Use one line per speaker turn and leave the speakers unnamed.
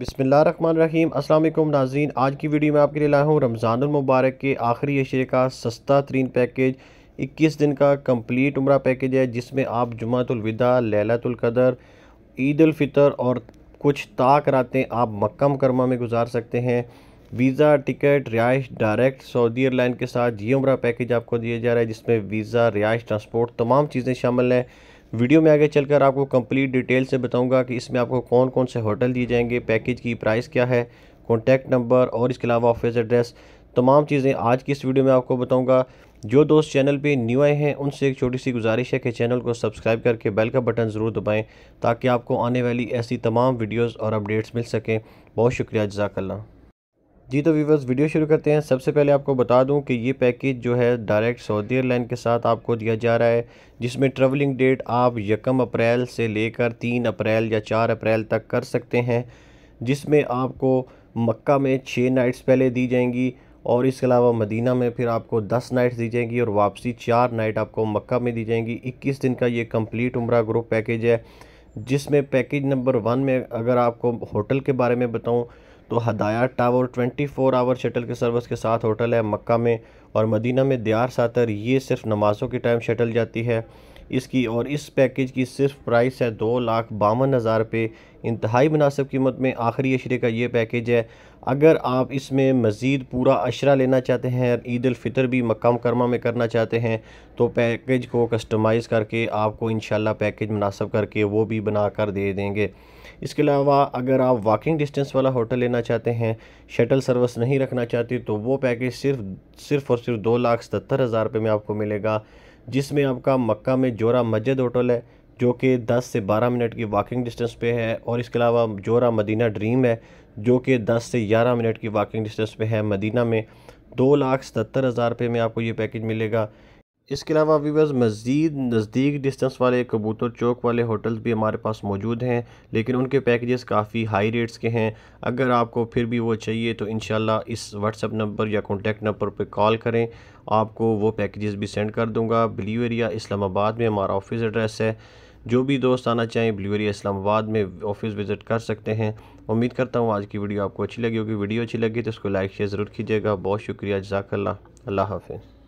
रहीम अल्लाम नाजीन आज की वीडियो में आपके लिए लाया हूँ रमज़ानमबारक के आखिरी अशरे का सस्ता तरीन पैकेज 21 दिन का कंप्लीट उम्र पैकेज है जिसमें आप जुमातुलविदा लैलातुल्कदर ईद फितर और कुछ ताक रातें आप मक्का मुकरमा में गुजार सकते हैं वीज़ा टिकट रिहाइश डायरेक्ट सऊदी एयरलाइन के साथ ये उम्र पैकेज आपको दिया जा रहा है जिसमें वीज़ा रिहाइश ट्रांसपोर्ट तमाम चीज़ें शामिल हैं वीडियो में आगे चलकर आपको कंप्लीट डिटेल से बताऊंगा कि इसमें आपको कौन कौन से होटल दिए जाएंगे पैकेज की प्राइस क्या है कॉन्टैक्ट नंबर और इसके अलावा ऑफिस एड्रेस तमाम चीज़ें आज की इस वीडियो में आपको बताऊँगा जो दोस्त चैनल पर न्यू आए हैं उनसे एक छोटी सी गुजारिश है कि चैनल को सब्सक्राइब करके बेल का बटन ज़रूर दबाएँ ताकि आपको आने वाली ऐसी तमाम वीडियोज़ और अपडेट्स मिल सकें बहुत शुक्रिया जजाकल्ला जी तो व्यूवर्स वीडियो शुरू करते हैं सबसे पहले आपको बता दूं कि ये पैकेज जो है डायरेक्ट सऊदी एयरलाइन के साथ आपको दिया जा रहा है जिसमें ट्रैवलिंग डेट आप यकम अप्रैल से लेकर तीन अप्रैल या चार अप्रैल तक कर सकते हैं जिसमें आपको मक्का में छः नाइट्स पहले दी जाएंगी और इसके अलावा मदीना में फिर आपको दस नाइट्स दी जाएंगी और वापसी चार नाइट आपको मक्का में दी जाएंगी इक्कीस दिन का ये कम्प्लीट उम्र ग्रुप पैकेज है जिसमें पैकेज नंबर वन में अगर आपको होटल के बारे में बताऊँ तो हदायत टावर 24 आवर शटल के सर्विस के साथ होटल है मक्का में और मदीना में दियार सातर ये सिर्फ नमाज़ों के टाइम शटल जाती है इसकी और इस पैकेज की सिर्फ प्राइस है दो लाख बावन हज़ार रुपये इंतहाई मुनासिब कीमत में आखिरी अशरे का ये पैकेज है अगर आप इसमें मज़ीद पूरा अशरा लेना चाहते हैं ईद फितर भी मक्का करमा में करना चाहते हैं तो पैकेज को कस्टमाइज़ करके आपको इन पैकेज मुनासब करके वो भी बना कर दे देंगे इसके अलावा अगर आप वॉकिंग डिस्टेंस वाला होटल लेना चाहते हैं शटल सर्विस नहीं रखना चाहते तो वो पैकेज सिर्फ सिर्फ और सिर्फ दो लाख सतर हज़ार रुपये में आपको मिलेगा जिसमें आपका मक्का में जोरा मस्जिद होटल है जो कि 10 से 12 मिनट की वॉकिंग डिस्टेंस पे है और इसके अलावा जोरा मदीना ड्रीम है जो कि 10 से 11 मिनट की वॉकिंग डिस्टेंस पे है मदीना में दो लाख सतर हज़ार रुपये में आपको ये पैकेज मिलेगा इसके अलावा वीवर्स मज़ीद नज़दीक डिस्टेंस वाले कबूतर चौक वाले होटल्स भी हमारे पास मौजूद हैं लेकिन उनके पैकेजेस काफ़ी हाई रेट्स के हैं अगर आपको फिर भी वो चाहिए तो इन इस व्हाट्सअप नंबर या कॉन्टेक्ट नंबर पर कॉल करें आपको वो पैकेजेस भी सेंड कर दूँगा ब्लू एरिया इस्लामाबाद में हमारा ऑफिस एड्रेस है जो भी दोस्त आना चाहें ब्लू एरिया इस्लामाबाद में ऑफिस विज़िट कर सकते हैं उम्मीद करता हूँ आज की वीडियो आपको अच्छी लगी होगी वीडियो अच्छी लगी तो उसको लाइक शेयर ज़रूर कीजिएगा बहुत शुक्रिया जजाकल्ला अल्लाह हाफिज़